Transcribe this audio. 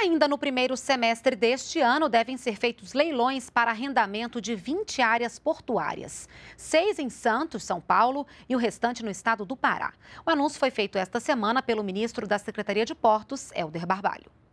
Ainda no primeiro semestre deste ano, devem ser feitos leilões para arrendamento de 20 áreas portuárias. Seis em Santos, São Paulo, e o restante no estado do Pará. O anúncio foi feito esta semana pelo ministro da Secretaria de Portos, Helder Barbalho.